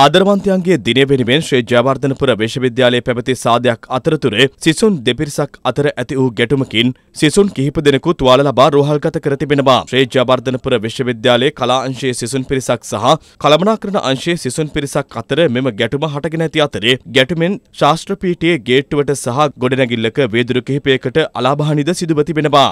ආදරවන්තයන්ගේ දිනය වෙනුවෙන් ශ්‍රී ජයවර්ධනපුර විශ්වවිද්‍යාලයේ පැවති සාදයක් අතරතුර සිසුන් දෙපිරිසක් අතර ඇති වූ ගැටුමකින් සිසුන් කිහිප දෙනෙකු තුවාල ලබා රෝහල්ගත කර තිබෙනවා. ශ්‍රී ජයවර්ධනපුර විශ්වවිද්‍යාලයේ කලා අංශයේ සිසුන් පිරිසක් සහ කළමනාකරණ අංශයේ සිසුන් පිරිසක් අතර මෙම ගැටුම හටගෙන ඇති අතරේ ගැටුමෙන් ශාස්ත්‍ර පීඨයේ ගේට්ටුවට සහ ගොඩනැගිල්ලක වේදුරු කිහිපයකට අලාභ හානිද සිදුව තිබෙනවා.